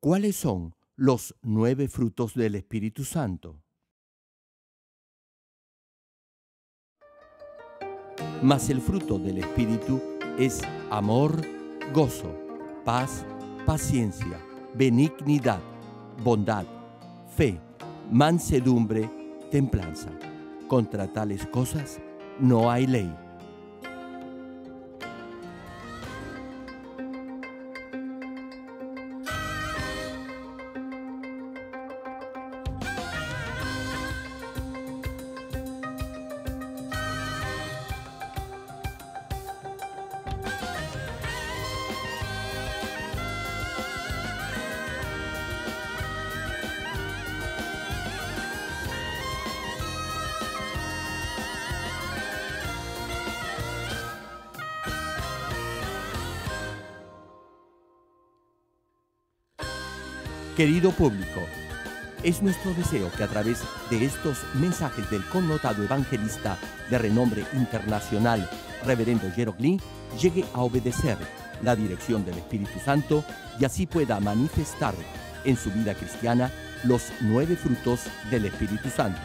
¿Cuáles son los nueve frutos del Espíritu Santo? Mas el fruto del Espíritu es amor, gozo, paz, paciencia, benignidad, bondad, fe, mansedumbre, templanza. Contra tales cosas no hay ley. Querido público, es nuestro deseo que a través de estos mensajes del connotado evangelista de renombre internacional, Reverendo Jeroglín, llegue a obedecer la dirección del Espíritu Santo y así pueda manifestar en su vida cristiana los nueve frutos del Espíritu Santo.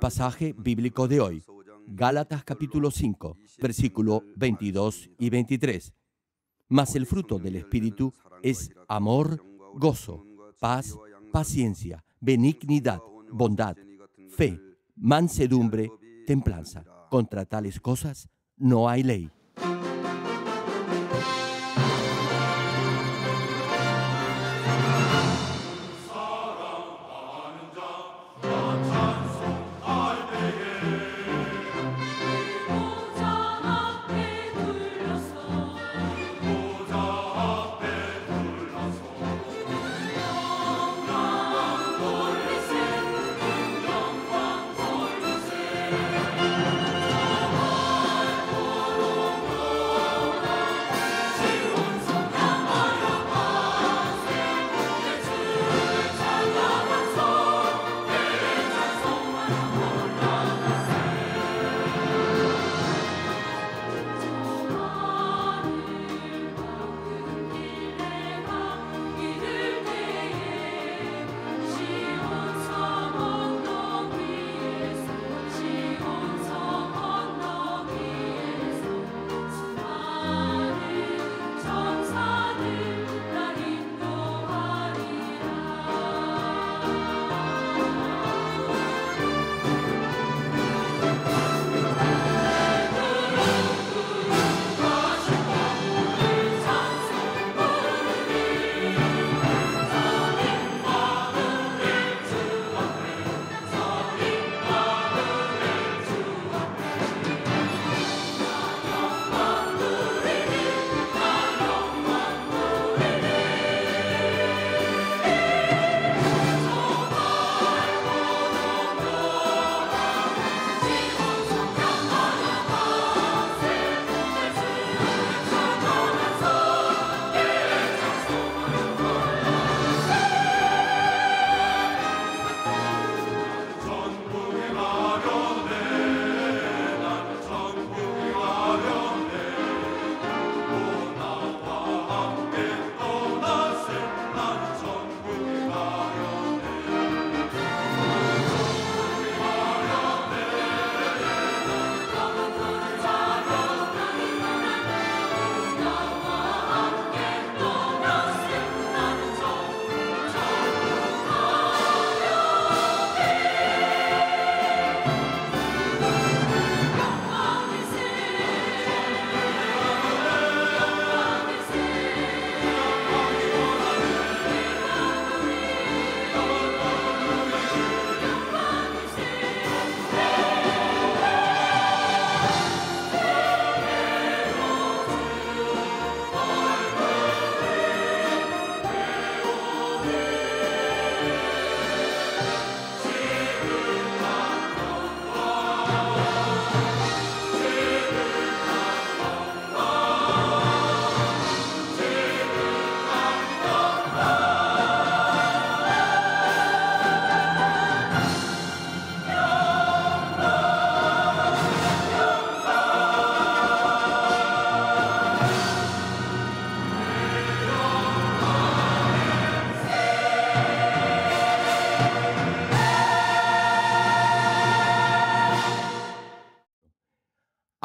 pasaje bíblico de hoy, Gálatas capítulo 5, versículo 22 y 23. Mas el fruto del Espíritu es amor, gozo, paz, paciencia, benignidad, bondad, fe, mansedumbre, templanza. Contra tales cosas no hay ley.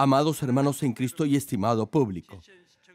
Amados hermanos en Cristo y estimado público,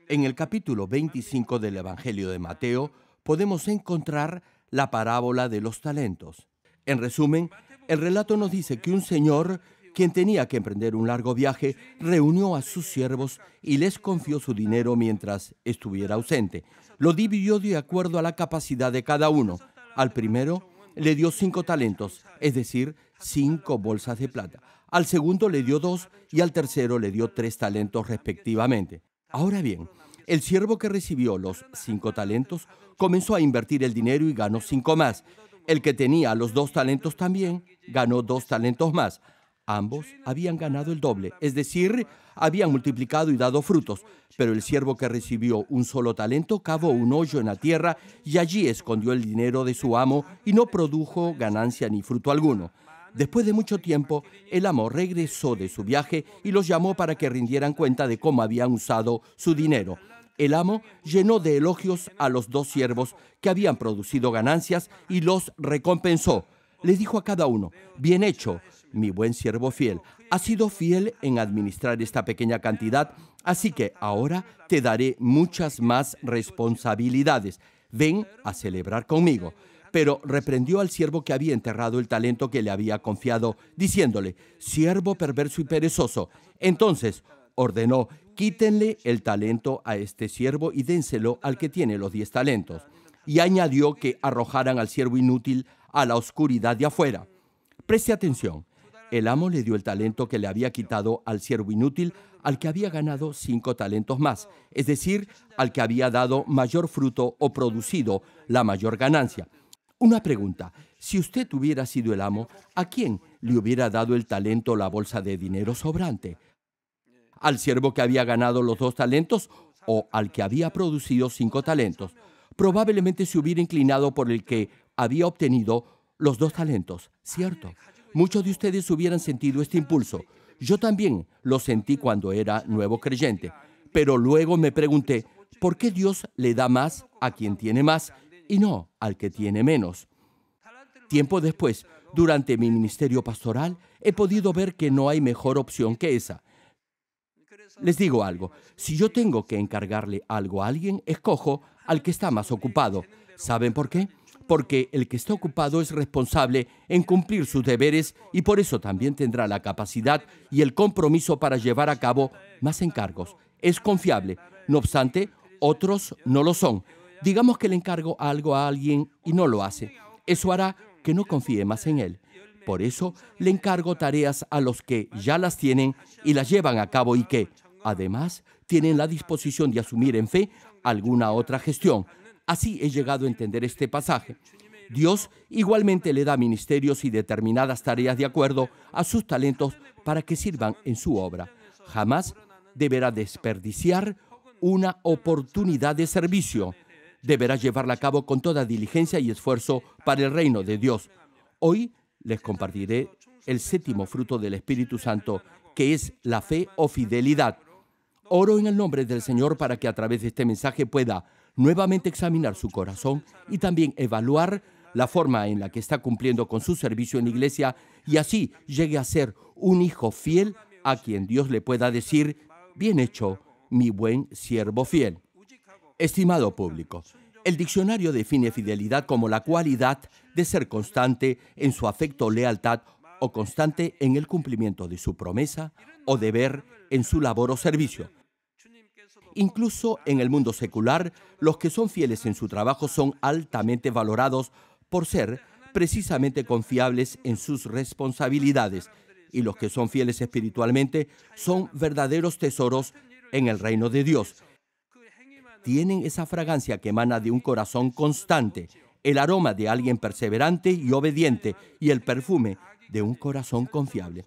en el capítulo 25 del Evangelio de Mateo podemos encontrar la parábola de los talentos. En resumen, el relato nos dice que un señor, quien tenía que emprender un largo viaje, reunió a sus siervos y les confió su dinero mientras estuviera ausente. Lo dividió de acuerdo a la capacidad de cada uno. Al primero le dio cinco talentos, es decir, cinco bolsas de plata al segundo le dio dos y al tercero le dio tres talentos respectivamente. Ahora bien, el siervo que recibió los cinco talentos comenzó a invertir el dinero y ganó cinco más. El que tenía los dos talentos también ganó dos talentos más. Ambos habían ganado el doble, es decir, habían multiplicado y dado frutos. Pero el siervo que recibió un solo talento cavó un hoyo en la tierra y allí escondió el dinero de su amo y no produjo ganancia ni fruto alguno. Después de mucho tiempo, el amo regresó de su viaje y los llamó para que rindieran cuenta de cómo habían usado su dinero. El amo llenó de elogios a los dos siervos que habían producido ganancias y los recompensó. Les dijo a cada uno, bien hecho, mi buen siervo fiel, has sido fiel en administrar esta pequeña cantidad, así que ahora te daré muchas más responsabilidades. Ven a celebrar conmigo pero reprendió al siervo que había enterrado el talento que le había confiado, diciéndole, siervo perverso y perezoso. Entonces ordenó, quítenle el talento a este siervo y dénselo al que tiene los diez talentos. Y añadió que arrojaran al siervo inútil a la oscuridad de afuera. Preste atención, el amo le dio el talento que le había quitado al siervo inútil, al que había ganado cinco talentos más, es decir, al que había dado mayor fruto o producido la mayor ganancia. Una pregunta. Si usted hubiera sido el amo, ¿a quién le hubiera dado el talento o la bolsa de dinero sobrante? ¿Al siervo que había ganado los dos talentos o al que había producido cinco talentos? Probablemente se hubiera inclinado por el que había obtenido los dos talentos, ¿cierto? Muchos de ustedes hubieran sentido este impulso. Yo también lo sentí cuando era nuevo creyente. Pero luego me pregunté, ¿por qué Dios le da más a quien tiene más y no al que tiene menos. Tiempo después, durante mi ministerio pastoral, he podido ver que no hay mejor opción que esa. Les digo algo, si yo tengo que encargarle algo a alguien, escojo al que está más ocupado. ¿Saben por qué? Porque el que está ocupado es responsable en cumplir sus deberes y por eso también tendrá la capacidad y el compromiso para llevar a cabo más encargos. Es confiable. No obstante, otros no lo son. Digamos que le encargo algo a alguien y no lo hace. Eso hará que no confíe más en él. Por eso le encargo tareas a los que ya las tienen y las llevan a cabo y que, además, tienen la disposición de asumir en fe alguna otra gestión. Así he llegado a entender este pasaje. Dios igualmente le da ministerios y determinadas tareas de acuerdo a sus talentos para que sirvan en su obra. Jamás deberá desperdiciar una oportunidad de servicio deberá llevarla a cabo con toda diligencia y esfuerzo para el reino de Dios. Hoy les compartiré el séptimo fruto del Espíritu Santo, que es la fe o fidelidad. Oro en el nombre del Señor para que a través de este mensaje pueda nuevamente examinar su corazón y también evaluar la forma en la que está cumpliendo con su servicio en la iglesia y así llegue a ser un hijo fiel a quien Dios le pueda decir, bien hecho, mi buen siervo fiel. Estimado público, el diccionario define fidelidad como la cualidad de ser constante en su afecto o lealtad o constante en el cumplimiento de su promesa o deber en su labor o servicio. Incluso en el mundo secular, los que son fieles en su trabajo son altamente valorados por ser precisamente confiables en sus responsabilidades y los que son fieles espiritualmente son verdaderos tesoros en el reino de Dios tienen esa fragancia que emana de un corazón constante, el aroma de alguien perseverante y obediente y el perfume de un corazón confiable.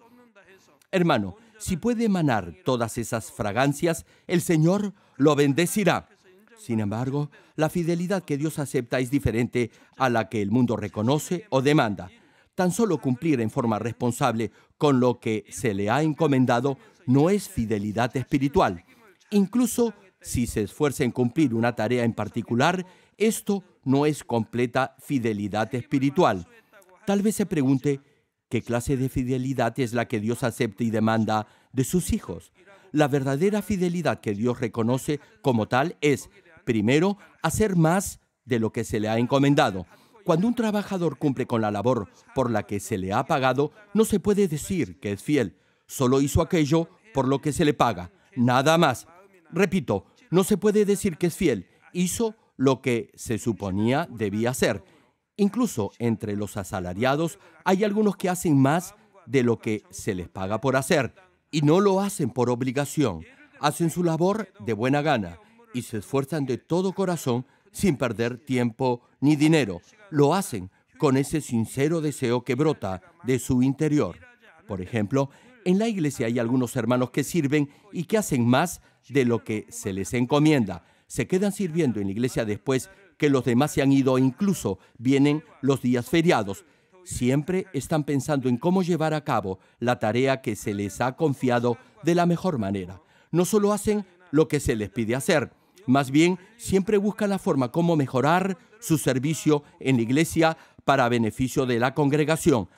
Hermano, si puede emanar todas esas fragancias, el Señor lo bendecirá. Sin embargo, la fidelidad que Dios acepta es diferente a la que el mundo reconoce o demanda. Tan solo cumplir en forma responsable con lo que se le ha encomendado no es fidelidad espiritual. Incluso si se esfuerza en cumplir una tarea en particular, esto no es completa fidelidad espiritual. Tal vez se pregunte, ¿qué clase de fidelidad es la que Dios acepta y demanda de sus hijos? La verdadera fidelidad que Dios reconoce como tal es, primero, hacer más de lo que se le ha encomendado. Cuando un trabajador cumple con la labor por la que se le ha pagado, no se puede decir que es fiel. Solo hizo aquello por lo que se le paga, nada más. Repito, no se puede decir que es fiel. Hizo lo que se suponía debía hacer. Incluso entre los asalariados hay algunos que hacen más de lo que se les paga por hacer y no lo hacen por obligación. Hacen su labor de buena gana y se esfuerzan de todo corazón sin perder tiempo ni dinero. Lo hacen con ese sincero deseo que brota de su interior. Por ejemplo, en la iglesia hay algunos hermanos que sirven y que hacen más de lo que se les encomienda. Se quedan sirviendo en la iglesia después que los demás se han ido incluso vienen los días feriados. Siempre están pensando en cómo llevar a cabo la tarea que se les ha confiado de la mejor manera. No solo hacen lo que se les pide hacer, más bien siempre buscan la forma cómo mejorar su servicio en la iglesia para beneficio de la congregación.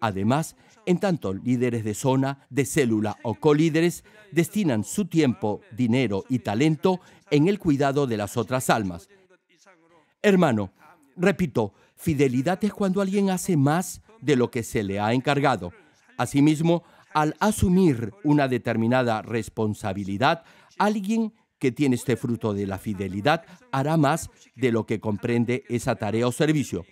Además, en tanto, líderes de zona, de célula o colíderes destinan su tiempo, dinero y talento en el cuidado de las otras almas. Hermano, repito, fidelidad es cuando alguien hace más de lo que se le ha encargado. Asimismo, al asumir una determinada responsabilidad, alguien que tiene este fruto de la fidelidad hará más de lo que comprende esa tarea o servicio.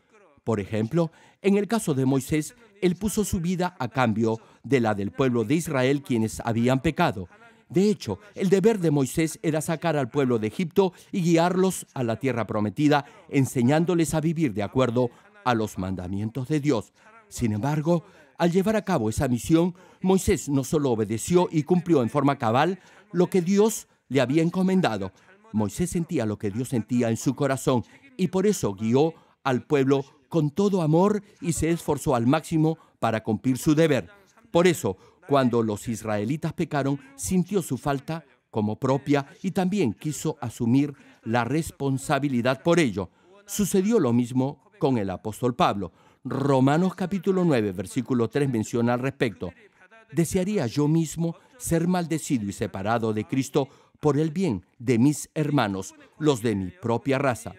Por ejemplo, en el caso de Moisés, él puso su vida a cambio de la del pueblo de Israel quienes habían pecado. De hecho, el deber de Moisés era sacar al pueblo de Egipto y guiarlos a la tierra prometida, enseñándoles a vivir de acuerdo a los mandamientos de Dios. Sin embargo, al llevar a cabo esa misión, Moisés no solo obedeció y cumplió en forma cabal lo que Dios le había encomendado. Moisés sentía lo que Dios sentía en su corazón y por eso guió al pueblo con todo amor y se esforzó al máximo para cumplir su deber. Por eso, cuando los israelitas pecaron, sintió su falta como propia y también quiso asumir la responsabilidad por ello. Sucedió lo mismo con el apóstol Pablo. Romanos capítulo 9, versículo 3 menciona al respecto. Desearía yo mismo ser maldecido y separado de Cristo por el bien de mis hermanos, los de mi propia raza.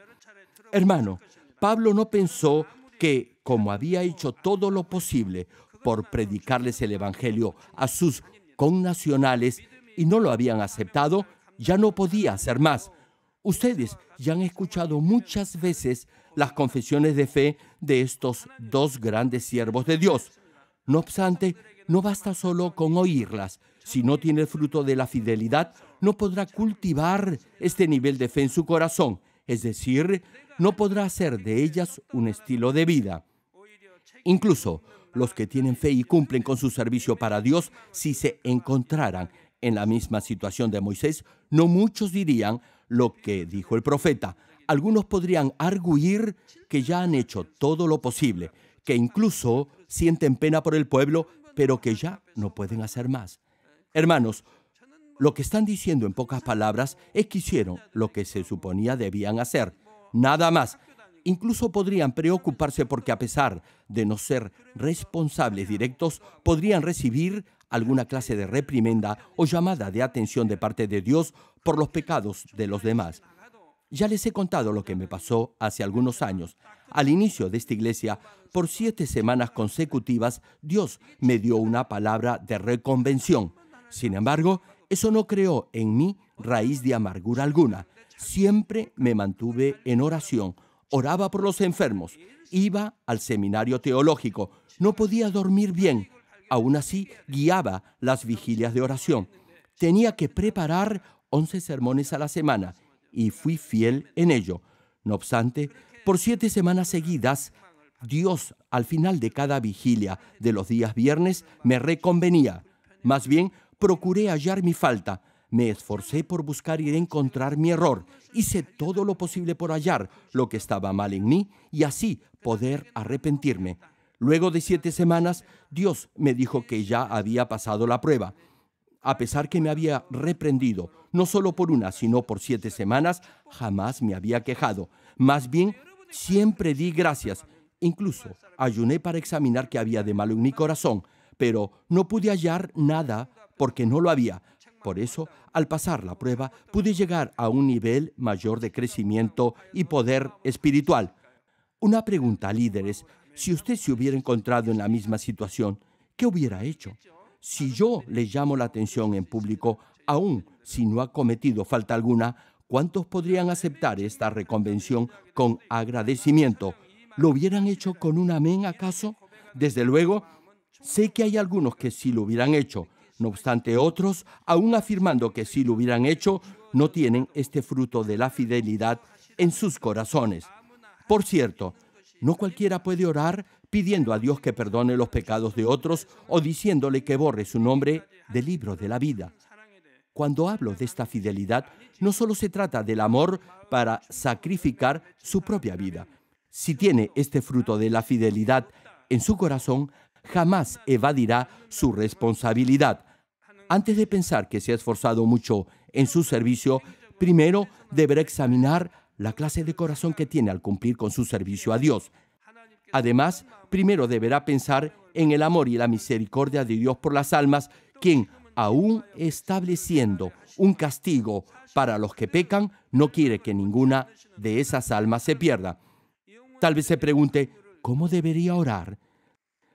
Hermano, Pablo no pensó que, como había hecho todo lo posible por predicarles el Evangelio a sus connacionales y no lo habían aceptado, ya no podía hacer más. Ustedes ya han escuchado muchas veces las confesiones de fe de estos dos grandes siervos de Dios. No obstante, no basta solo con oírlas. Si no tiene el fruto de la fidelidad, no podrá cultivar este nivel de fe en su corazón es decir, no podrá hacer de ellas un estilo de vida. Incluso los que tienen fe y cumplen con su servicio para Dios, si se encontraran en la misma situación de Moisés, no muchos dirían lo que dijo el profeta. Algunos podrían arguir que ya han hecho todo lo posible, que incluso sienten pena por el pueblo, pero que ya no pueden hacer más. Hermanos, lo que están diciendo en pocas palabras es que hicieron lo que se suponía debían hacer, nada más. Incluso podrían preocuparse porque a pesar de no ser responsables directos, podrían recibir alguna clase de reprimenda o llamada de atención de parte de Dios por los pecados de los demás. Ya les he contado lo que me pasó hace algunos años. Al inicio de esta iglesia, por siete semanas consecutivas, Dios me dio una palabra de reconvención. Sin embargo, eso no creó en mí raíz de amargura alguna. Siempre me mantuve en oración, oraba por los enfermos, iba al seminario teológico, no podía dormir bien, aún así guiaba las vigilias de oración. Tenía que preparar 11 sermones a la semana y fui fiel en ello. No obstante, por siete semanas seguidas, Dios al final de cada vigilia de los días viernes me reconvenía. Más bien, procuré hallar mi falta, me esforcé por buscar y encontrar mi error, hice todo lo posible por hallar lo que estaba mal en mí y así poder arrepentirme. Luego de siete semanas, Dios me dijo que ya había pasado la prueba. A pesar que me había reprendido, no solo por una, sino por siete semanas, jamás me había quejado. Más bien, siempre di gracias. Incluso ayuné para examinar qué había de malo en mi corazón, pero no pude hallar nada porque no lo había. Por eso, al pasar la prueba, pude llegar a un nivel mayor de crecimiento y poder espiritual. Una pregunta, líderes, si usted se hubiera encontrado en la misma situación, ¿qué hubiera hecho? Si yo le llamo la atención en público, aun si no ha cometido falta alguna, ¿cuántos podrían aceptar esta reconvención con agradecimiento? ¿Lo hubieran hecho con un amén acaso? Desde luego, sé que hay algunos que sí lo hubieran hecho. No obstante, otros, aún afirmando que si lo hubieran hecho, no tienen este fruto de la fidelidad en sus corazones. Por cierto, no cualquiera puede orar pidiendo a Dios que perdone los pecados de otros o diciéndole que borre su nombre del libro de la vida. Cuando hablo de esta fidelidad, no solo se trata del amor para sacrificar su propia vida. Si tiene este fruto de la fidelidad en su corazón, jamás evadirá su responsabilidad. Antes de pensar que se ha esforzado mucho en su servicio, primero deberá examinar la clase de corazón que tiene al cumplir con su servicio a Dios. Además, primero deberá pensar en el amor y la misericordia de Dios por las almas, quien, aún estableciendo un castigo para los que pecan, no quiere que ninguna de esas almas se pierda. Tal vez se pregunte, ¿cómo debería orar?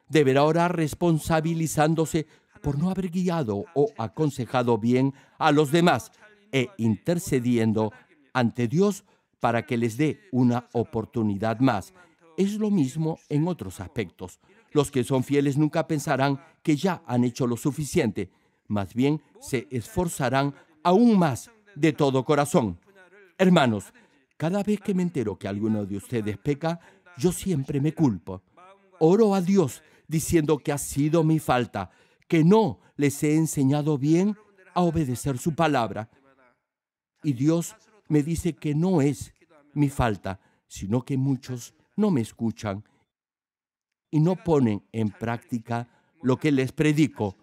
Deberá orar responsabilizándose por no haber guiado o aconsejado bien a los demás e intercediendo ante Dios para que les dé una oportunidad más. Es lo mismo en otros aspectos. Los que son fieles nunca pensarán que ya han hecho lo suficiente, más bien se esforzarán aún más de todo corazón. Hermanos, cada vez que me entero que alguno de ustedes peca, yo siempre me culpo. Oro a Dios diciendo que ha sido mi falta, que no les he enseñado bien a obedecer su palabra. Y Dios me dice que no es mi falta, sino que muchos no me escuchan y no ponen en práctica lo que les predico.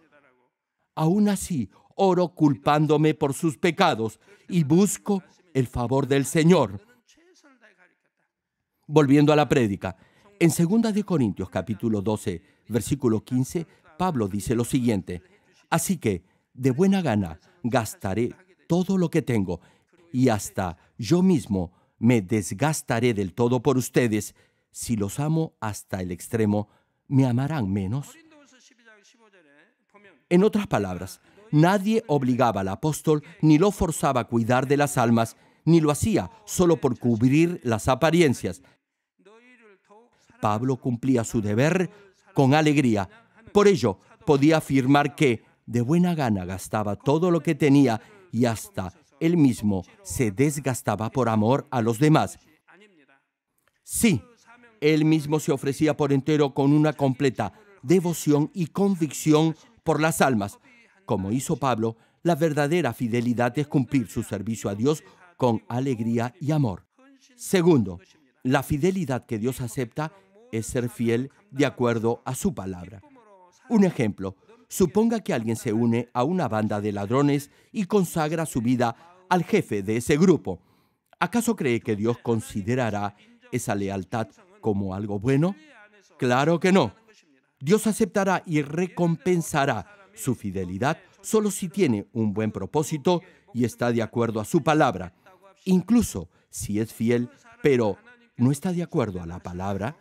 Aún así, oro culpándome por sus pecados y busco el favor del Señor. Volviendo a la prédica, en 2 de Corintios capítulo 12, versículo 15, Pablo dice lo siguiente, así que de buena gana gastaré todo lo que tengo y hasta yo mismo me desgastaré del todo por ustedes. Si los amo hasta el extremo, ¿me amarán menos? En otras palabras, nadie obligaba al apóstol ni lo forzaba a cuidar de las almas, ni lo hacía solo por cubrir las apariencias. Pablo cumplía su deber con alegría por ello, podía afirmar que de buena gana gastaba todo lo que tenía y hasta él mismo se desgastaba por amor a los demás. Sí, él mismo se ofrecía por entero con una completa devoción y convicción por las almas. Como hizo Pablo, la verdadera fidelidad es cumplir su servicio a Dios con alegría y amor. Segundo, la fidelidad que Dios acepta es ser fiel de acuerdo a su palabra. Un ejemplo, suponga que alguien se une a una banda de ladrones y consagra su vida al jefe de ese grupo. ¿Acaso cree que Dios considerará esa lealtad como algo bueno? Claro que no. Dios aceptará y recompensará su fidelidad solo si tiene un buen propósito y está de acuerdo a su palabra. Incluso si es fiel, pero no está de acuerdo a la palabra,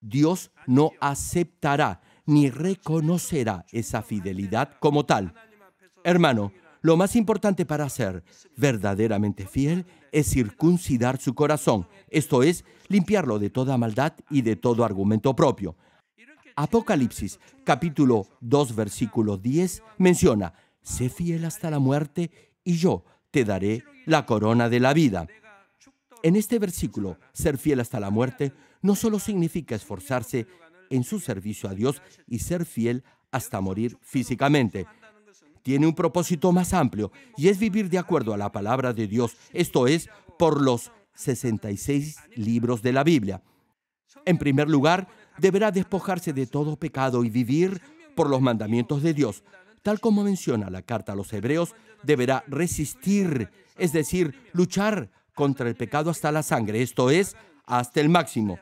Dios no aceptará ni reconocerá esa fidelidad como tal. Hermano, lo más importante para ser verdaderamente fiel es circuncidar su corazón, esto es, limpiarlo de toda maldad y de todo argumento propio. Apocalipsis capítulo 2 versículo 10 menciona, sé fiel hasta la muerte y yo te daré la corona de la vida. En este versículo, ser fiel hasta la muerte no solo significa esforzarse en su servicio a Dios y ser fiel hasta morir físicamente. Tiene un propósito más amplio y es vivir de acuerdo a la palabra de Dios, esto es, por los 66 libros de la Biblia. En primer lugar, deberá despojarse de todo pecado y vivir por los mandamientos de Dios. Tal como menciona la carta a los hebreos, deberá resistir, es decir, luchar contra el pecado hasta la sangre, esto es, hasta el máximo.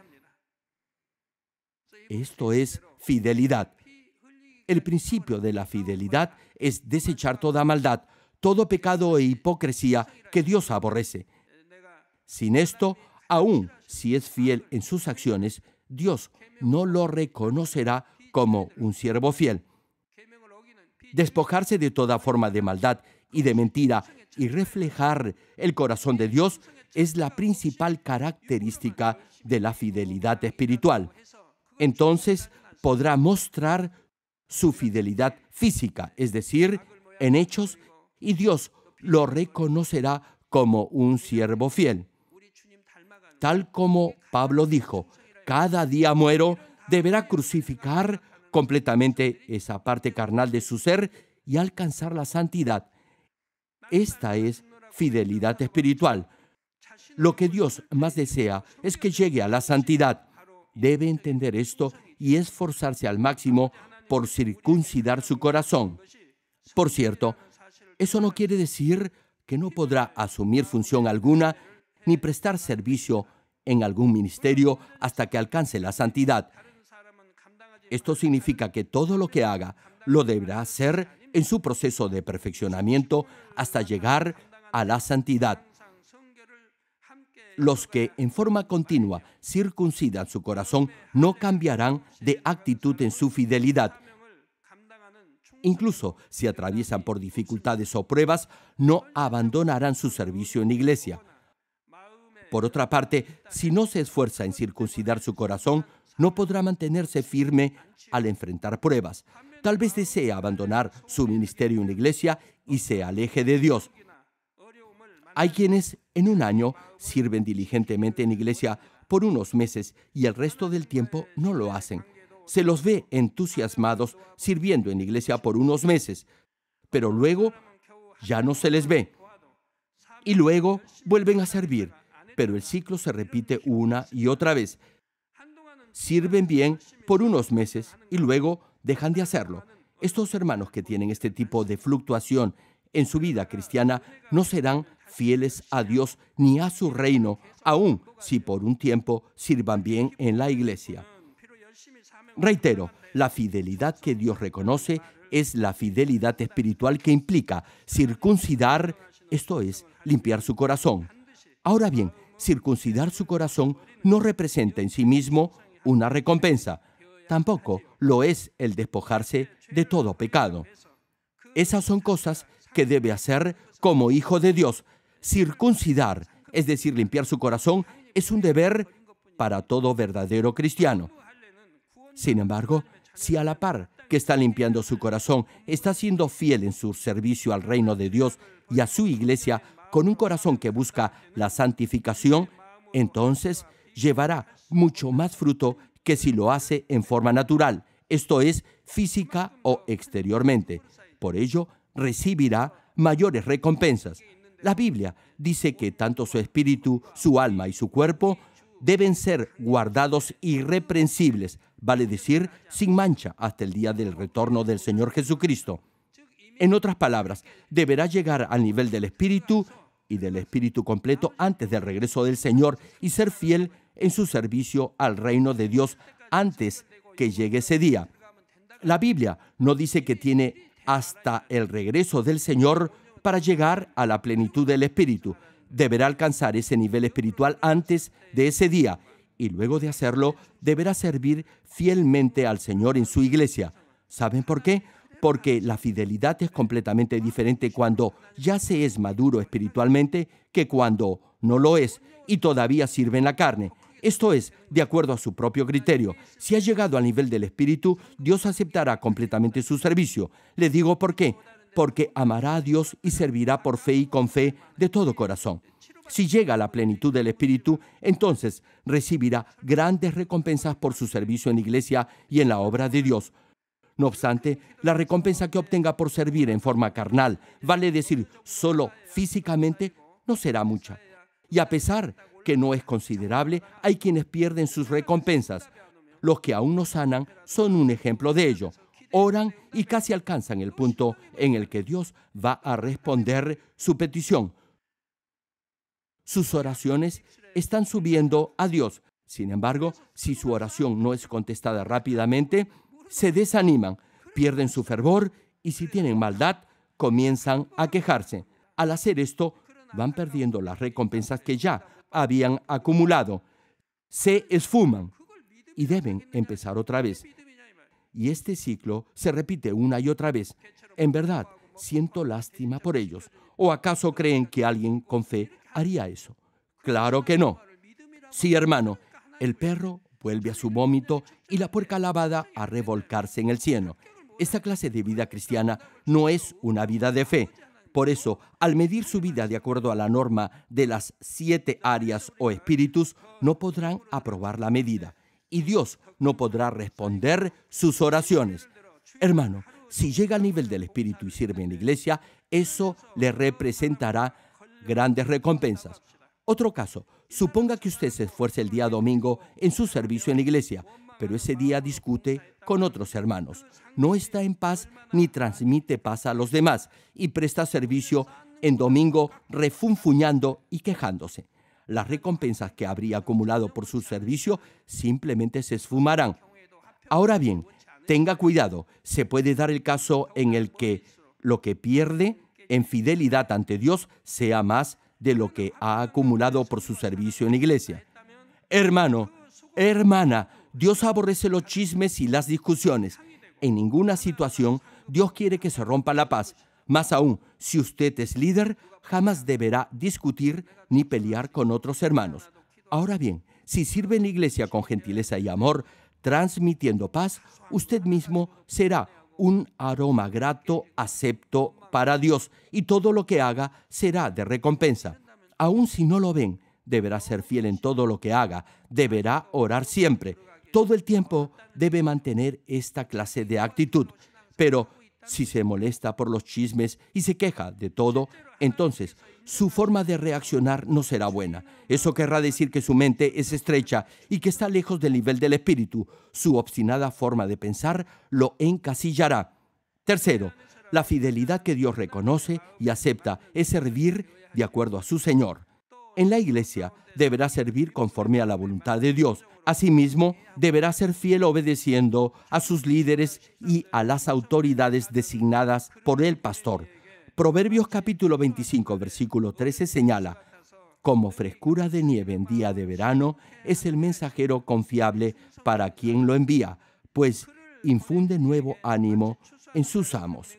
Esto es fidelidad. El principio de la fidelidad es desechar toda maldad, todo pecado e hipocresía que Dios aborrece. Sin esto, aun si es fiel en sus acciones, Dios no lo reconocerá como un siervo fiel. Despojarse de toda forma de maldad y de mentira y reflejar el corazón de Dios es la principal característica de la fidelidad espiritual entonces podrá mostrar su fidelidad física, es decir, en hechos, y Dios lo reconocerá como un siervo fiel. Tal como Pablo dijo, cada día muero, deberá crucificar completamente esa parte carnal de su ser y alcanzar la santidad. Esta es fidelidad espiritual. Lo que Dios más desea es que llegue a la santidad debe entender esto y esforzarse al máximo por circuncidar su corazón. Por cierto, eso no quiere decir que no podrá asumir función alguna ni prestar servicio en algún ministerio hasta que alcance la santidad. Esto significa que todo lo que haga lo deberá hacer en su proceso de perfeccionamiento hasta llegar a la santidad. Los que en forma continua circuncidan su corazón no cambiarán de actitud en su fidelidad. Incluso si atraviesan por dificultades o pruebas, no abandonarán su servicio en iglesia. Por otra parte, si no se esfuerza en circuncidar su corazón, no podrá mantenerse firme al enfrentar pruebas. Tal vez desee abandonar su ministerio en iglesia y se aleje de Dios. Hay quienes en un año sirven diligentemente en iglesia por unos meses y el resto del tiempo no lo hacen. Se los ve entusiasmados sirviendo en iglesia por unos meses, pero luego ya no se les ve. Y luego vuelven a servir, pero el ciclo se repite una y otra vez. Sirven bien por unos meses y luego dejan de hacerlo. Estos hermanos que tienen este tipo de fluctuación en su vida cristiana no serán fieles a Dios ni a su reino, aun si por un tiempo sirvan bien en la iglesia. Reitero, la fidelidad que Dios reconoce es la fidelidad espiritual que implica circuncidar, esto es, limpiar su corazón. Ahora bien, circuncidar su corazón no representa en sí mismo una recompensa, tampoco lo es el despojarse de todo pecado. Esas son cosas que debe hacer como hijo de Dios, Circuncidar, es decir, limpiar su corazón, es un deber para todo verdadero cristiano. Sin embargo, si a la par que está limpiando su corazón está siendo fiel en su servicio al reino de Dios y a su iglesia con un corazón que busca la santificación, entonces llevará mucho más fruto que si lo hace en forma natural, esto es, física o exteriormente. Por ello, recibirá mayores recompensas. La Biblia dice que tanto su espíritu, su alma y su cuerpo deben ser guardados irreprensibles, vale decir, sin mancha hasta el día del retorno del Señor Jesucristo. En otras palabras, deberá llegar al nivel del espíritu y del espíritu completo antes del regreso del Señor y ser fiel en su servicio al reino de Dios antes que llegue ese día. La Biblia no dice que tiene hasta el regreso del Señor para llegar a la plenitud del Espíritu. Deberá alcanzar ese nivel espiritual antes de ese día y luego de hacerlo deberá servir fielmente al Señor en su iglesia. ¿Saben por qué? Porque la fidelidad es completamente diferente cuando ya se es maduro espiritualmente que cuando no lo es y todavía sirve en la carne. Esto es, de acuerdo a su propio criterio. Si ha llegado al nivel del espíritu, Dios aceptará completamente su servicio. Le digo por qué porque amará a Dios y servirá por fe y con fe de todo corazón. Si llega a la plenitud del Espíritu, entonces recibirá grandes recompensas por su servicio en la iglesia y en la obra de Dios. No obstante, la recompensa que obtenga por servir en forma carnal, vale decir, solo físicamente, no será mucha. Y a pesar que no es considerable, hay quienes pierden sus recompensas. Los que aún no sanan son un ejemplo de ello oran y casi alcanzan el punto en el que Dios va a responder su petición. Sus oraciones están subiendo a Dios. Sin embargo, si su oración no es contestada rápidamente, se desaniman, pierden su fervor y si tienen maldad, comienzan a quejarse. Al hacer esto, van perdiendo las recompensas que ya habían acumulado. Se esfuman y deben empezar otra vez. Y este ciclo se repite una y otra vez. En verdad, siento lástima por ellos. ¿O acaso creen que alguien con fe haría eso? Claro que no. Sí, hermano, el perro vuelve a su vómito y la puerca lavada a revolcarse en el cielo. Esta clase de vida cristiana no es una vida de fe. Por eso, al medir su vida de acuerdo a la norma de las siete áreas o espíritus, no podrán aprobar la medida y Dios no podrá responder sus oraciones. Hermano, si llega al nivel del Espíritu y sirve en la iglesia, eso le representará grandes recompensas. Otro caso, suponga que usted se esfuerce el día domingo en su servicio en la iglesia, pero ese día discute con otros hermanos. No está en paz ni transmite paz a los demás y presta servicio en domingo refunfuñando y quejándose las recompensas que habría acumulado por su servicio simplemente se esfumarán. Ahora bien, tenga cuidado, se puede dar el caso en el que lo que pierde en fidelidad ante Dios sea más de lo que ha acumulado por su servicio en iglesia. Hermano, hermana, Dios aborrece los chismes y las discusiones. En ninguna situación Dios quiere que se rompa la paz. Más aún, si usted es líder, jamás deberá discutir ni pelear con otros hermanos. Ahora bien, si sirve en la iglesia con gentileza y amor, transmitiendo paz, usted mismo será un aroma grato, acepto para Dios, y todo lo que haga será de recompensa. Aun si no lo ven, deberá ser fiel en todo lo que haga, deberá orar siempre. Todo el tiempo debe mantener esta clase de actitud. Pero si se molesta por los chismes y se queja de todo, entonces su forma de reaccionar no será buena. Eso querrá decir que su mente es estrecha y que está lejos del nivel del espíritu. Su obstinada forma de pensar lo encasillará. Tercero, la fidelidad que Dios reconoce y acepta es servir de acuerdo a su Señor. En la iglesia deberá servir conforme a la voluntad de Dios Asimismo, deberá ser fiel obedeciendo a sus líderes y a las autoridades designadas por el pastor. Proverbios capítulo 25, versículo 13 señala, como frescura de nieve en día de verano, es el mensajero confiable para quien lo envía, pues infunde nuevo ánimo en sus amos.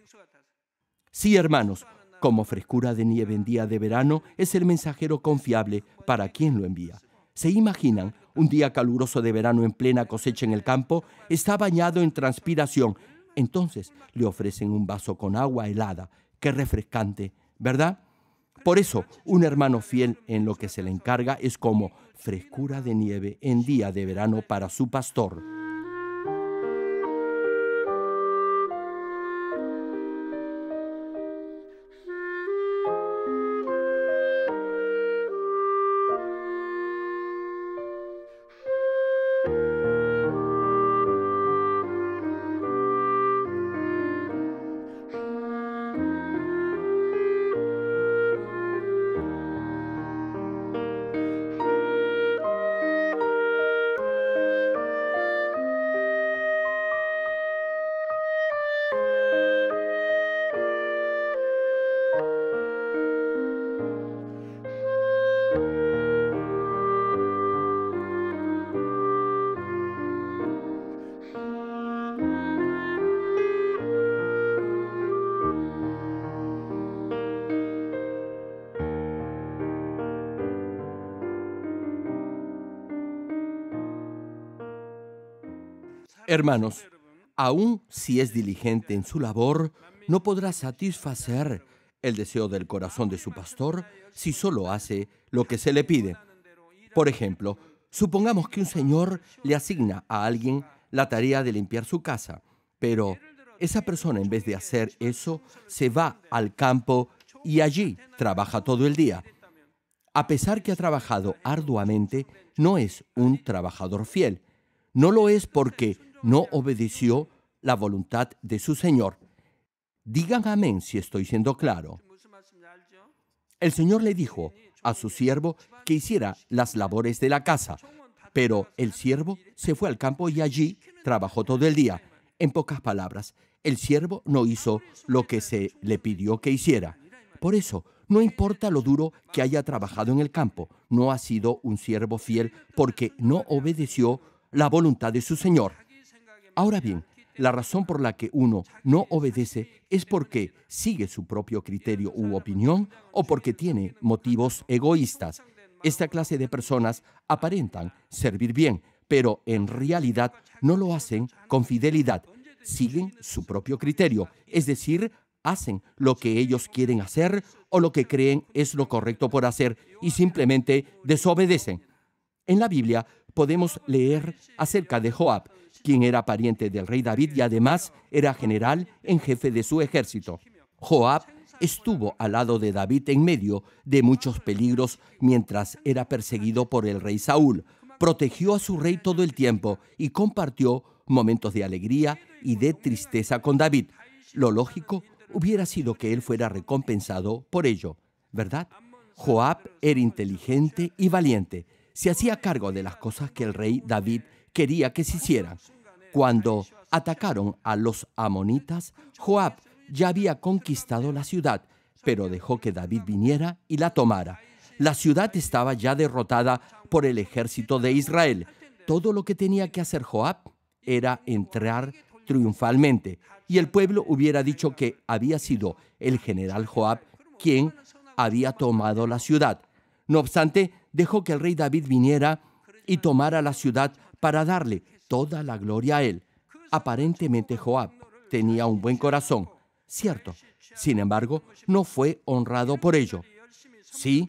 Sí, hermanos, como frescura de nieve en día de verano, es el mensajero confiable para quien lo envía. ¿Se imaginan un día caluroso de verano en plena cosecha en el campo, está bañado en transpiración. Entonces le ofrecen un vaso con agua helada. Qué refrescante, ¿verdad? Por eso, un hermano fiel en lo que se le encarga es como frescura de nieve en día de verano para su pastor. Hermanos, aun si es diligente en su labor, no podrá satisfacer el deseo del corazón de su pastor si solo hace lo que se le pide. Por ejemplo, supongamos que un señor le asigna a alguien la tarea de limpiar su casa, pero esa persona en vez de hacer eso se va al campo y allí trabaja todo el día. A pesar que ha trabajado arduamente, no es un trabajador fiel. No lo es porque no obedeció la voluntad de su Señor. Digan amén si estoy siendo claro. El Señor le dijo a su siervo que hiciera las labores de la casa, pero el siervo se fue al campo y allí trabajó todo el día. En pocas palabras, el siervo no hizo lo que se le pidió que hiciera. Por eso, no importa lo duro que haya trabajado en el campo, no ha sido un siervo fiel porque no obedeció la voluntad de su Señor. Ahora bien, la razón por la que uno no obedece es porque sigue su propio criterio u opinión o porque tiene motivos egoístas. Esta clase de personas aparentan servir bien, pero en realidad no lo hacen con fidelidad. Siguen su propio criterio, es decir, hacen lo que ellos quieren hacer o lo que creen es lo correcto por hacer y simplemente desobedecen. En la Biblia podemos leer acerca de Joab, quien era pariente del rey David y además era general en jefe de su ejército. Joab estuvo al lado de David en medio de muchos peligros mientras era perseguido por el rey Saúl. Protegió a su rey todo el tiempo y compartió momentos de alegría y de tristeza con David. Lo lógico hubiera sido que él fuera recompensado por ello, ¿verdad? Joab era inteligente y valiente. Se hacía cargo de las cosas que el rey David quería que se hicieran. Cuando atacaron a los amonitas, Joab ya había conquistado la ciudad, pero dejó que David viniera y la tomara. La ciudad estaba ya derrotada por el ejército de Israel. Todo lo que tenía que hacer Joab era entrar triunfalmente, y el pueblo hubiera dicho que había sido el general Joab quien había tomado la ciudad. No obstante, dejó que el rey David viniera y tomara la ciudad para darle toda la gloria a él. Aparentemente Joab tenía un buen corazón, cierto. Sin embargo, no fue honrado por ello. Sí,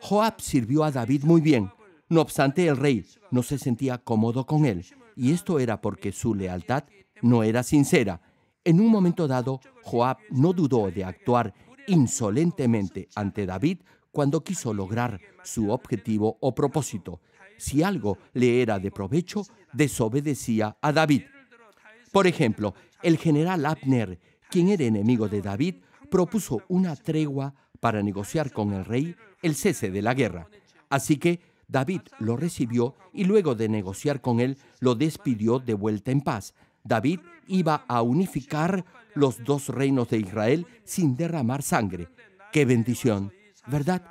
Joab sirvió a David muy bien. No obstante, el rey no se sentía cómodo con él, y esto era porque su lealtad no era sincera. En un momento dado, Joab no dudó de actuar insolentemente ante David cuando quiso lograr su objetivo o propósito si algo le era de provecho, desobedecía a David. Por ejemplo, el general Abner, quien era enemigo de David, propuso una tregua para negociar con el rey el cese de la guerra. Así que David lo recibió y luego de negociar con él lo despidió de vuelta en paz. David iba a unificar los dos reinos de Israel sin derramar sangre. ¡Qué bendición! ¿Verdad?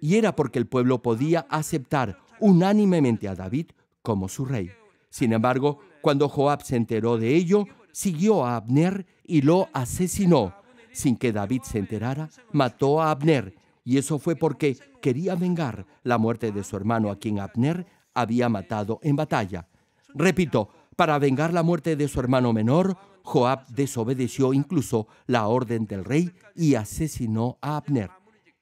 Y era porque el pueblo podía aceptar unánimemente a David como su rey. Sin embargo, cuando Joab se enteró de ello, siguió a Abner y lo asesinó. Sin que David se enterara, mató a Abner. Y eso fue porque quería vengar la muerte de su hermano a quien Abner había matado en batalla. Repito, para vengar la muerte de su hermano menor, Joab desobedeció incluso la orden del rey y asesinó a Abner.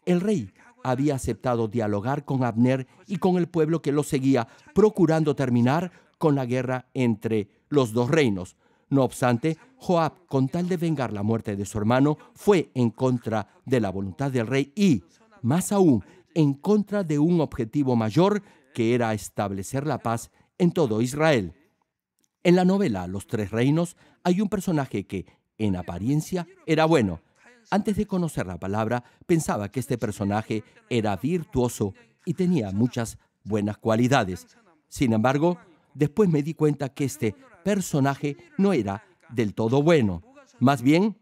El rey había aceptado dialogar con Abner y con el pueblo que lo seguía, procurando terminar con la guerra entre los dos reinos. No obstante, Joab, con tal de vengar la muerte de su hermano, fue en contra de la voluntad del rey y, más aún, en contra de un objetivo mayor que era establecer la paz en todo Israel. En la novela Los Tres Reinos hay un personaje que, en apariencia, era bueno, antes de conocer la palabra, pensaba que este personaje era virtuoso y tenía muchas buenas cualidades. Sin embargo, después me di cuenta que este personaje no era del todo bueno. Más bien,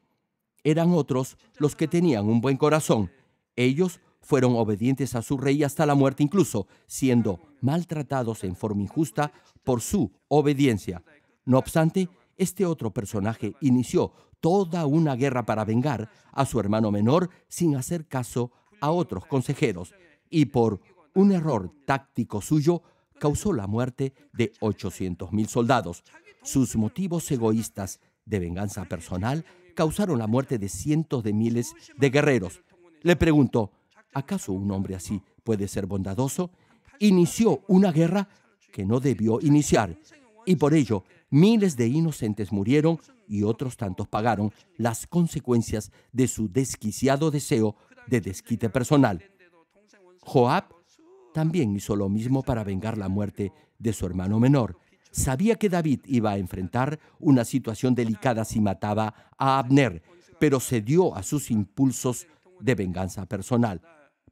eran otros los que tenían un buen corazón. Ellos fueron obedientes a su rey hasta la muerte, incluso siendo maltratados en forma injusta por su obediencia. No obstante, este otro personaje inició toda una guerra para vengar a su hermano menor sin hacer caso a otros consejeros y por un error táctico suyo causó la muerte de 800.000 soldados. Sus motivos egoístas de venganza personal causaron la muerte de cientos de miles de guerreros. Le pregunto, ¿acaso un hombre así puede ser bondadoso? Inició una guerra que no debió iniciar y por ello Miles de inocentes murieron y otros tantos pagaron las consecuencias de su desquiciado deseo de desquite personal. Joab también hizo lo mismo para vengar la muerte de su hermano menor. Sabía que David iba a enfrentar una situación delicada si mataba a Abner, pero cedió a sus impulsos de venganza personal.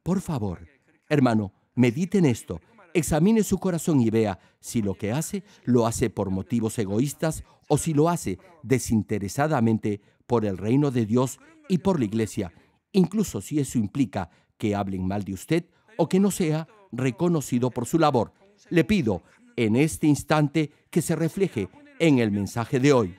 Por favor, hermano, mediten esto Examine su corazón y vea si lo que hace lo hace por motivos egoístas o si lo hace desinteresadamente por el reino de Dios y por la iglesia, incluso si eso implica que hablen mal de usted o que no sea reconocido por su labor. Le pido en este instante que se refleje en el mensaje de hoy.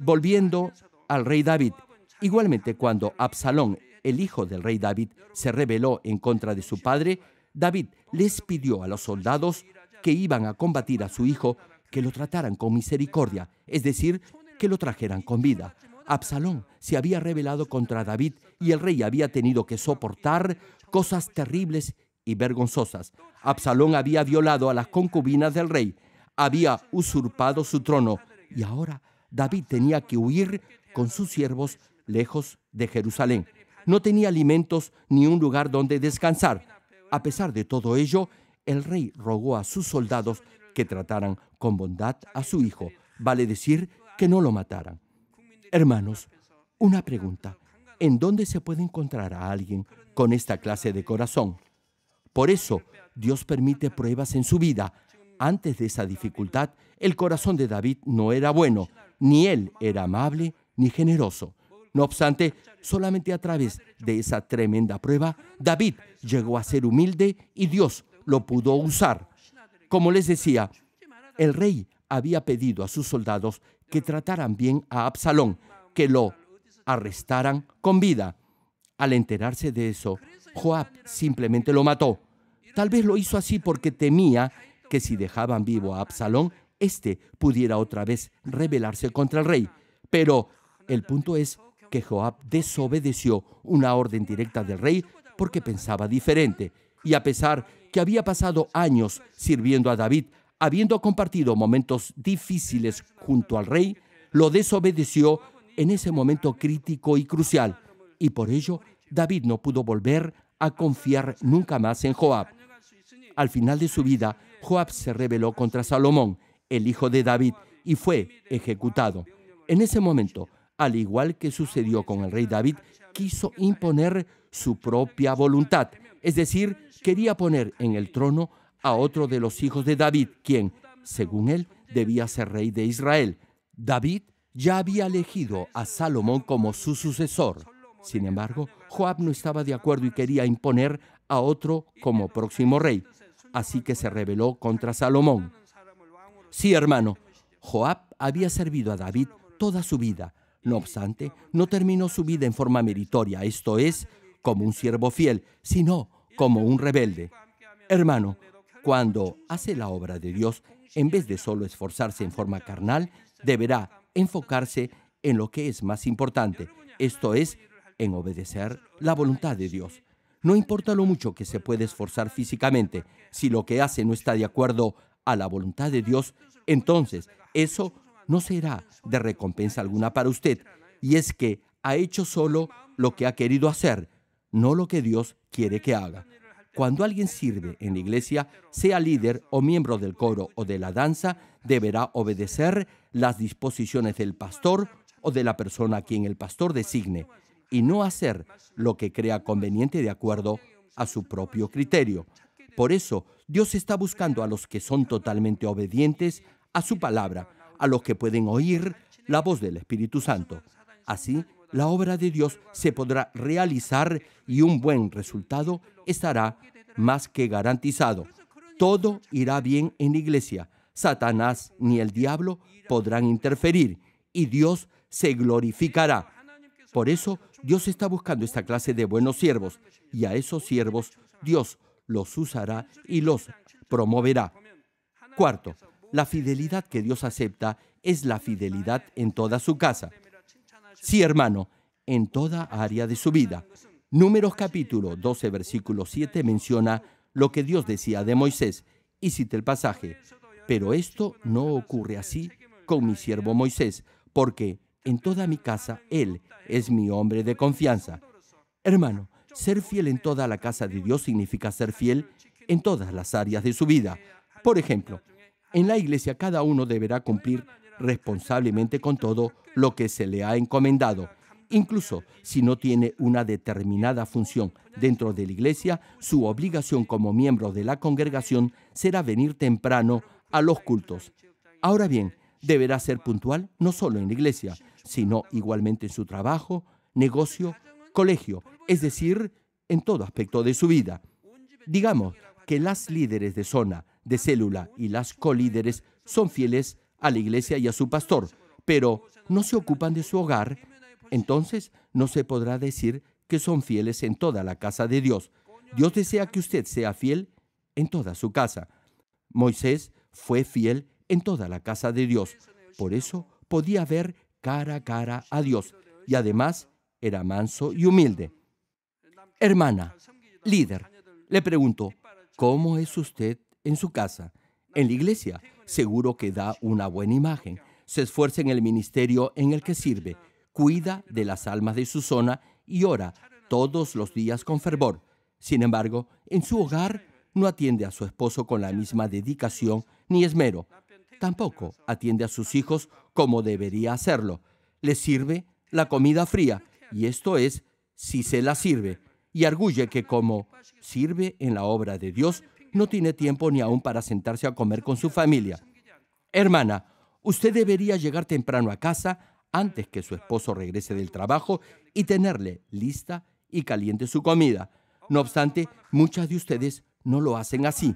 Volviendo al rey David, igualmente cuando Absalón, el hijo del rey David, se rebeló en contra de su padre, David les pidió a los soldados que iban a combatir a su hijo que lo trataran con misericordia, es decir, que lo trajeran con vida. Absalón se había rebelado contra David y el rey había tenido que soportar cosas terribles y vergonzosas. Absalón había violado a las concubinas del rey, había usurpado su trono y ahora David tenía que huir con sus siervos lejos de Jerusalén. No tenía alimentos ni un lugar donde descansar. A pesar de todo ello, el rey rogó a sus soldados que trataran con bondad a su hijo, vale decir, que no lo mataran. Hermanos, una pregunta. ¿En dónde se puede encontrar a alguien con esta clase de corazón? Por eso, Dios permite pruebas en su vida. Antes de esa dificultad, el corazón de David no era bueno, ni él era amable ni generoso. No obstante, solamente a través de esa tremenda prueba, David llegó a ser humilde y Dios lo pudo usar. Como les decía, el rey había pedido a sus soldados que trataran bien a Absalón, que lo arrestaran con vida. Al enterarse de eso, Joab simplemente lo mató. Tal vez lo hizo así porque temía que si dejaban vivo a Absalón, éste pudiera otra vez rebelarse contra el rey. Pero el punto es que Joab desobedeció una orden directa del rey porque pensaba diferente. Y a pesar que había pasado años sirviendo a David, habiendo compartido momentos difíciles junto al rey, lo desobedeció en ese momento crítico y crucial. Y por ello, David no pudo volver a confiar nunca más en Joab. Al final de su vida, Joab se rebeló contra Salomón, el hijo de David, y fue ejecutado. En ese momento, al igual que sucedió con el rey David, quiso imponer su propia voluntad. Es decir, quería poner en el trono a otro de los hijos de David, quien, según él, debía ser rey de Israel. David ya había elegido a Salomón como su sucesor. Sin embargo, Joab no estaba de acuerdo y quería imponer a otro como próximo rey. Así que se rebeló contra Salomón. Sí, hermano, Joab había servido a David toda su vida, no obstante, no terminó su vida en forma meritoria, esto es, como un siervo fiel, sino como un rebelde. Hermano, cuando hace la obra de Dios, en vez de solo esforzarse en forma carnal, deberá enfocarse en lo que es más importante, esto es, en obedecer la voluntad de Dios. No importa lo mucho que se puede esforzar físicamente, si lo que hace no está de acuerdo a la voluntad de Dios, entonces eso no será de recompensa alguna para usted, y es que ha hecho solo lo que ha querido hacer, no lo que Dios quiere que haga. Cuando alguien sirve en la iglesia, sea líder o miembro del coro o de la danza, deberá obedecer las disposiciones del pastor o de la persona a quien el pastor designe y no hacer lo que crea conveniente de acuerdo a su propio criterio. Por eso, Dios está buscando a los que son totalmente obedientes a su palabra a los que pueden oír la voz del Espíritu Santo. Así, la obra de Dios se podrá realizar y un buen resultado estará más que garantizado. Todo irá bien en la iglesia. Satanás ni el diablo podrán interferir y Dios se glorificará. Por eso Dios está buscando esta clase de buenos siervos y a esos siervos Dios los usará y los promoverá. Cuarto, la fidelidad que Dios acepta es la fidelidad en toda su casa. Sí, hermano, en toda área de su vida. Números capítulo 12, versículo 7 menciona lo que Dios decía de Moisés y cita el pasaje, pero esto no ocurre así con mi siervo Moisés, porque en toda mi casa él es mi hombre de confianza. Hermano, ser fiel en toda la casa de Dios significa ser fiel en todas las áreas de su vida. Por ejemplo, en la iglesia cada uno deberá cumplir responsablemente con todo lo que se le ha encomendado. Incluso si no tiene una determinada función dentro de la iglesia, su obligación como miembro de la congregación será venir temprano a los cultos. Ahora bien, deberá ser puntual no solo en la iglesia, sino igualmente en su trabajo, negocio, colegio, es decir, en todo aspecto de su vida. Digamos que las líderes de zona de célula y las colíderes son fieles a la iglesia y a su pastor, pero no se ocupan de su hogar, entonces no se podrá decir que son fieles en toda la casa de Dios. Dios desea que usted sea fiel en toda su casa. Moisés fue fiel en toda la casa de Dios. Por eso podía ver cara a cara a Dios y además era manso y humilde. Hermana, líder, le pregunto, ¿cómo es usted en su casa, en la iglesia. Seguro que da una buena imagen. Se esfuerza en el ministerio en el que sirve, cuida de las almas de su zona y ora todos los días con fervor. Sin embargo, en su hogar no atiende a su esposo con la misma dedicación ni esmero. Tampoco atiende a sus hijos como debería hacerlo. Le sirve la comida fría, y esto es si se la sirve, y arguye que como sirve en la obra de Dios, no tiene tiempo ni aún para sentarse a comer con su familia. Hermana, usted debería llegar temprano a casa antes que su esposo regrese del trabajo y tenerle lista y caliente su comida. No obstante, muchas de ustedes no lo hacen así.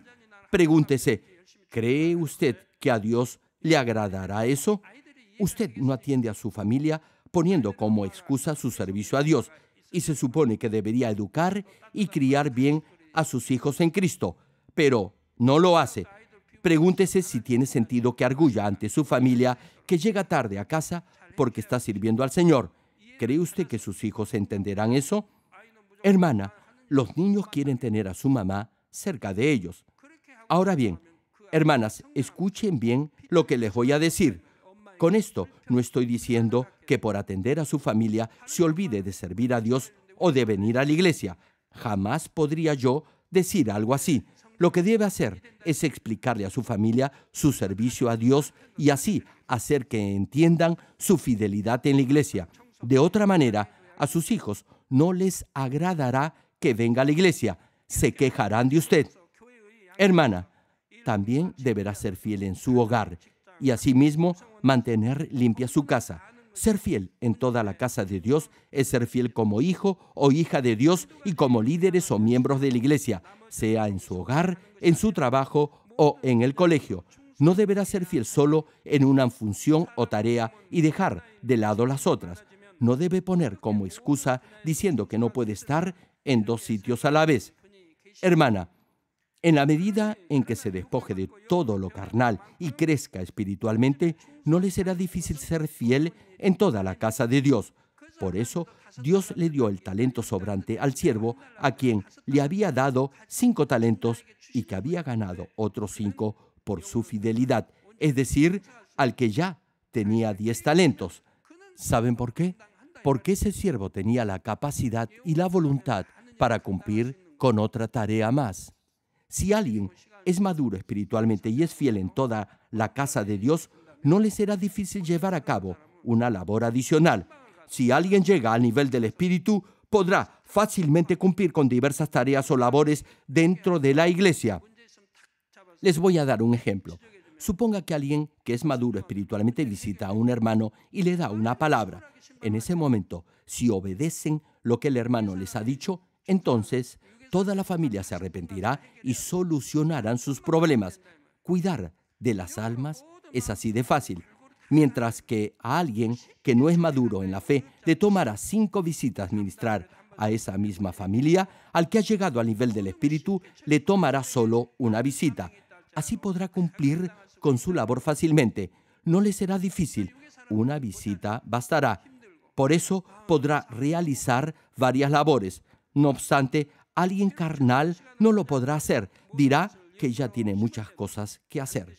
Pregúntese, ¿cree usted que a Dios le agradará eso? Usted no atiende a su familia poniendo como excusa su servicio a Dios y se supone que debería educar y criar bien a sus hijos en Cristo pero no lo hace. Pregúntese si tiene sentido que arguya ante su familia que llega tarde a casa porque está sirviendo al Señor. ¿Cree usted que sus hijos entenderán eso? Hermana, los niños quieren tener a su mamá cerca de ellos. Ahora bien, hermanas, escuchen bien lo que les voy a decir. Con esto no estoy diciendo que por atender a su familia se olvide de servir a Dios o de venir a la iglesia. Jamás podría yo decir algo así. Lo que debe hacer es explicarle a su familia su servicio a Dios y así hacer que entiendan su fidelidad en la iglesia. De otra manera, a sus hijos no les agradará que venga a la iglesia. Se quejarán de usted. Hermana, también deberá ser fiel en su hogar y asimismo mantener limpia su casa. Ser fiel en toda la casa de Dios es ser fiel como hijo o hija de Dios y como líderes o miembros de la iglesia, sea en su hogar, en su trabajo o en el colegio. No deberá ser fiel solo en una función o tarea y dejar de lado las otras. No debe poner como excusa diciendo que no puede estar en dos sitios a la vez. Hermana, en la medida en que se despoje de todo lo carnal y crezca espiritualmente, no le será difícil ser fiel en toda la casa de Dios. Por eso Dios le dio el talento sobrante al siervo a quien le había dado cinco talentos y que había ganado otros cinco por su fidelidad, es decir, al que ya tenía diez talentos. ¿Saben por qué? Porque ese siervo tenía la capacidad y la voluntad para cumplir con otra tarea más. Si alguien es maduro espiritualmente y es fiel en toda la casa de Dios, no le será difícil llevar a cabo una labor adicional. Si alguien llega al nivel del espíritu, podrá fácilmente cumplir con diversas tareas o labores dentro de la iglesia. Les voy a dar un ejemplo. Suponga que alguien que es maduro espiritualmente visita a un hermano y le da una palabra. En ese momento, si obedecen lo que el hermano les ha dicho, entonces Toda la familia se arrepentirá y solucionarán sus problemas. Cuidar de las almas es así de fácil. Mientras que a alguien que no es maduro en la fe le tomará cinco visitas ministrar a esa misma familia, al que ha llegado al nivel del espíritu le tomará solo una visita. Así podrá cumplir con su labor fácilmente. No le será difícil. Una visita bastará. Por eso podrá realizar varias labores. No obstante, alguien carnal no lo podrá hacer. Dirá que ya tiene muchas cosas que hacer.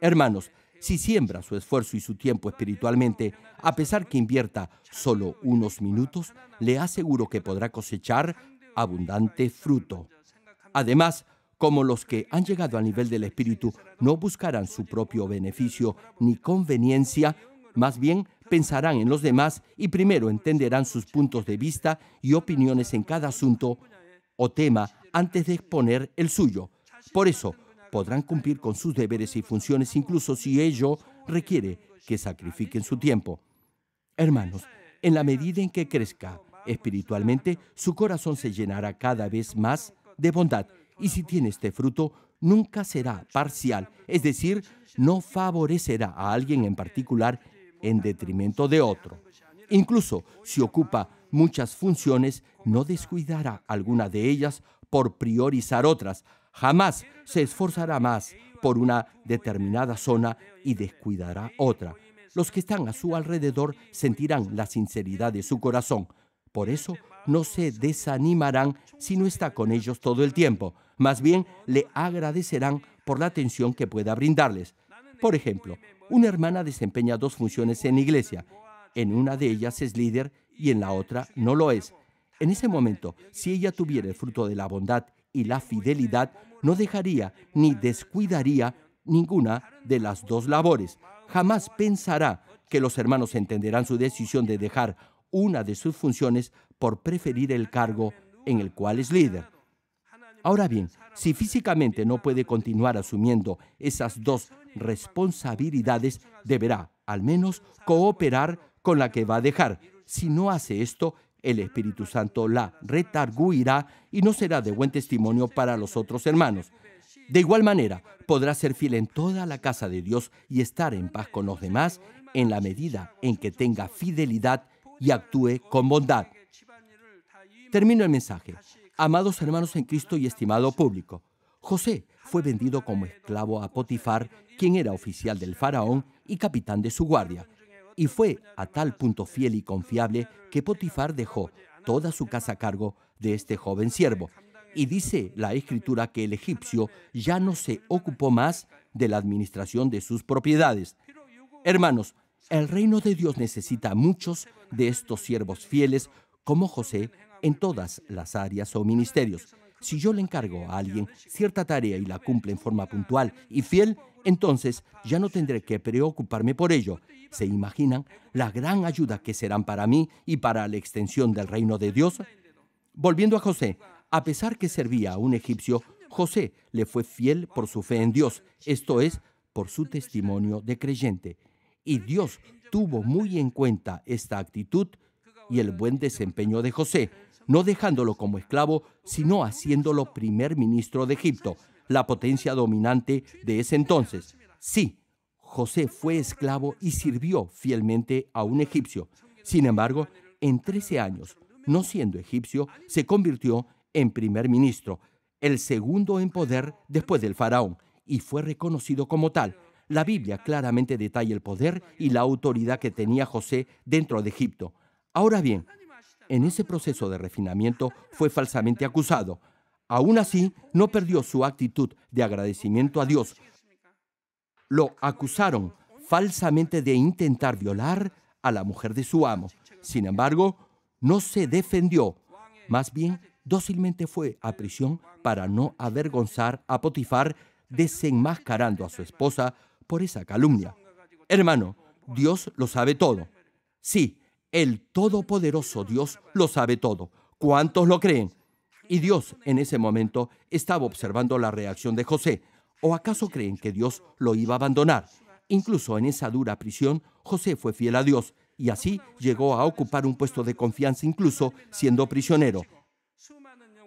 Hermanos, si siembra su esfuerzo y su tiempo espiritualmente, a pesar que invierta solo unos minutos, le aseguro que podrá cosechar abundante fruto. Además, como los que han llegado al nivel del espíritu no buscarán su propio beneficio ni conveniencia, más bien pensarán en los demás y primero entenderán sus puntos de vista y opiniones en cada asunto o tema antes de exponer el suyo. Por eso, podrán cumplir con sus deberes y funciones incluso si ello requiere que sacrifiquen su tiempo. Hermanos, en la medida en que crezca espiritualmente, su corazón se llenará cada vez más de bondad. Y si tiene este fruto, nunca será parcial, es decir, no favorecerá a alguien en particular en detrimento de otro. Incluso si ocupa muchas funciones, no descuidará alguna de ellas por priorizar otras. Jamás se esforzará más por una determinada zona y descuidará otra. Los que están a su alrededor sentirán la sinceridad de su corazón. Por eso no se desanimarán si no está con ellos todo el tiempo. Más bien le agradecerán por la atención que pueda brindarles. Por ejemplo, una hermana desempeña dos funciones en iglesia. En una de ellas es líder y en la otra no lo es. En ese momento, si ella tuviera el fruto de la bondad y la fidelidad, no dejaría ni descuidaría ninguna de las dos labores. Jamás pensará que los hermanos entenderán su decisión de dejar una de sus funciones por preferir el cargo en el cual es líder. Ahora bien, si físicamente no puede continuar asumiendo esas dos responsabilidades, deberá al menos cooperar con la que va a dejar. Si no hace esto, el Espíritu Santo la retarguirá y no será de buen testimonio para los otros hermanos. De igual manera, podrá ser fiel en toda la casa de Dios y estar en paz con los demás en la medida en que tenga fidelidad y actúe con bondad. Termino el mensaje. Amados hermanos en Cristo y estimado público, José fue vendido como esclavo a Potifar, quien era oficial del faraón y capitán de su guardia. Y fue a tal punto fiel y confiable que Potifar dejó toda su casa a cargo de este joven siervo. Y dice la escritura que el egipcio ya no se ocupó más de la administración de sus propiedades. Hermanos, el reino de Dios necesita a muchos de estos siervos fieles como José en todas las áreas o ministerios. Si yo le encargo a alguien cierta tarea y la cumple en forma puntual y fiel, entonces ya no tendré que preocuparme por ello. ¿Se imaginan la gran ayuda que serán para mí y para la extensión del reino de Dios? Volviendo a José, a pesar que servía a un egipcio, José le fue fiel por su fe en Dios, esto es, por su testimonio de creyente. Y Dios tuvo muy en cuenta esta actitud y el buen desempeño de José, no dejándolo como esclavo, sino haciéndolo primer ministro de Egipto, la potencia dominante de ese entonces. Sí, José fue esclavo y sirvió fielmente a un egipcio. Sin embargo, en 13 años, no siendo egipcio, se convirtió en primer ministro, el segundo en poder después del faraón, y fue reconocido como tal. La Biblia claramente detalla el poder y la autoridad que tenía José dentro de Egipto. Ahora bien, en ese proceso de refinamiento fue falsamente acusado. Aún así, no perdió su actitud de agradecimiento a Dios. Lo acusaron falsamente de intentar violar a la mujer de su amo. Sin embargo, no se defendió. Más bien, dócilmente fue a prisión para no avergonzar a Potifar, desenmascarando a su esposa por esa calumnia. Hermano, Dios lo sabe todo. Sí, el Todopoderoso Dios lo sabe todo. ¿Cuántos lo creen? Y Dios en ese momento estaba observando la reacción de José. ¿O acaso creen que Dios lo iba a abandonar? Incluso en esa dura prisión, José fue fiel a Dios y así llegó a ocupar un puesto de confianza incluso siendo prisionero.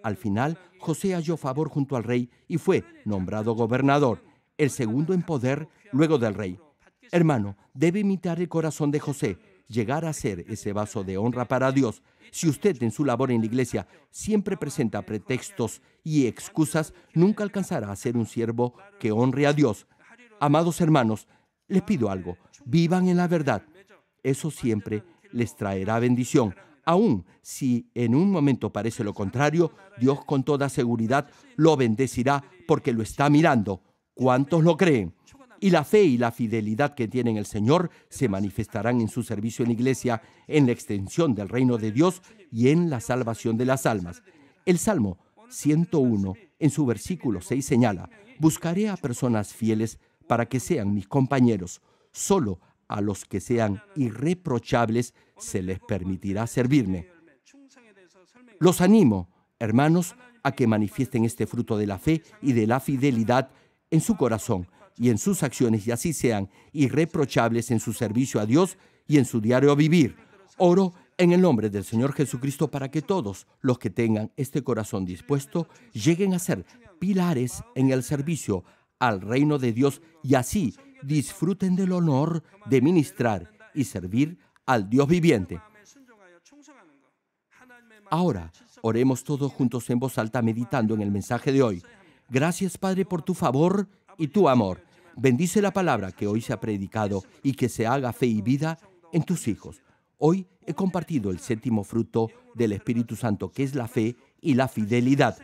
Al final, José halló favor junto al rey y fue nombrado gobernador, el segundo en poder luego del rey. Hermano, debe imitar el corazón de José, llegar a ser ese vaso de honra para Dios. Si usted en su labor en la iglesia siempre presenta pretextos y excusas, nunca alcanzará a ser un siervo que honre a Dios. Amados hermanos, les pido algo, vivan en la verdad. Eso siempre les traerá bendición. Aun si en un momento parece lo contrario, Dios con toda seguridad lo bendecirá porque lo está mirando. ¿Cuántos lo creen? y la fe y la fidelidad que tienen el Señor se manifestarán en su servicio en la iglesia, en la extensión del reino de Dios y en la salvación de las almas. El Salmo 101 en su versículo 6 señala, buscaré a personas fieles para que sean mis compañeros. Solo a los que sean irreprochables se les permitirá servirme. Los animo, hermanos, a que manifiesten este fruto de la fe y de la fidelidad en su corazón y en sus acciones y así sean irreprochables en su servicio a Dios y en su diario vivir. Oro en el nombre del Señor Jesucristo para que todos los que tengan este corazón dispuesto lleguen a ser pilares en el servicio al reino de Dios y así disfruten del honor de ministrar y servir al Dios viviente. Ahora, oremos todos juntos en voz alta meditando en el mensaje de hoy. Gracias Padre por tu favor y tu amor. Bendice la palabra que hoy se ha predicado y que se haga fe y vida en tus hijos. Hoy he compartido el séptimo fruto del Espíritu Santo, que es la fe y la fidelidad.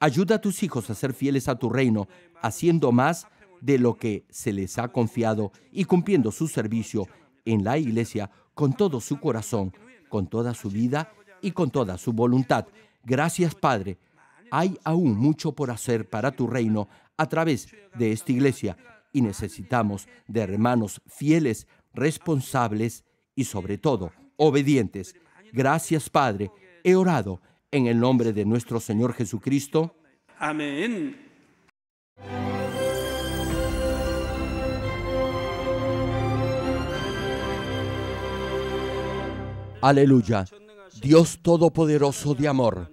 Ayuda a tus hijos a ser fieles a tu reino, haciendo más de lo que se les ha confiado y cumpliendo su servicio en la iglesia con todo su corazón, con toda su vida y con toda su voluntad. Gracias, Padre. Hay aún mucho por hacer para tu reino a través de esta iglesia y necesitamos de hermanos fieles, responsables y sobre todo obedientes. Gracias Padre, he orado en el nombre de nuestro Señor Jesucristo. Amén. Aleluya. Dios Todopoderoso de amor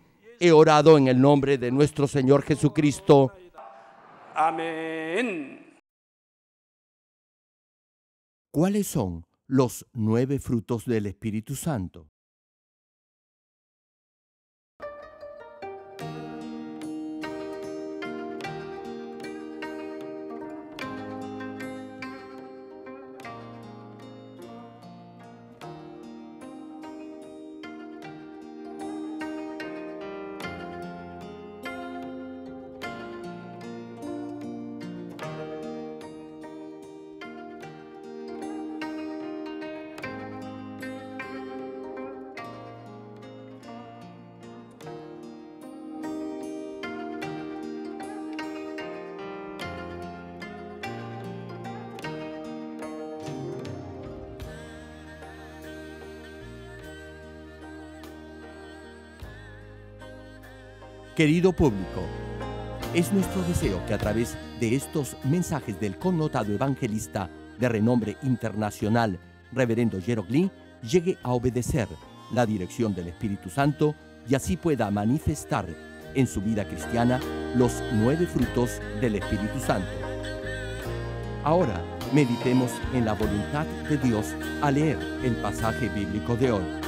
He orado en el nombre de nuestro Señor Jesucristo. Amén. ¿Cuáles son los nueve frutos del Espíritu Santo? Querido público, es nuestro deseo que a través de estos mensajes del connotado evangelista de renombre internacional, Reverendo Jeroglí, llegue a obedecer la dirección del Espíritu Santo y así pueda manifestar en su vida cristiana los nueve frutos del Espíritu Santo. Ahora meditemos en la voluntad de Dios al leer el pasaje bíblico de hoy.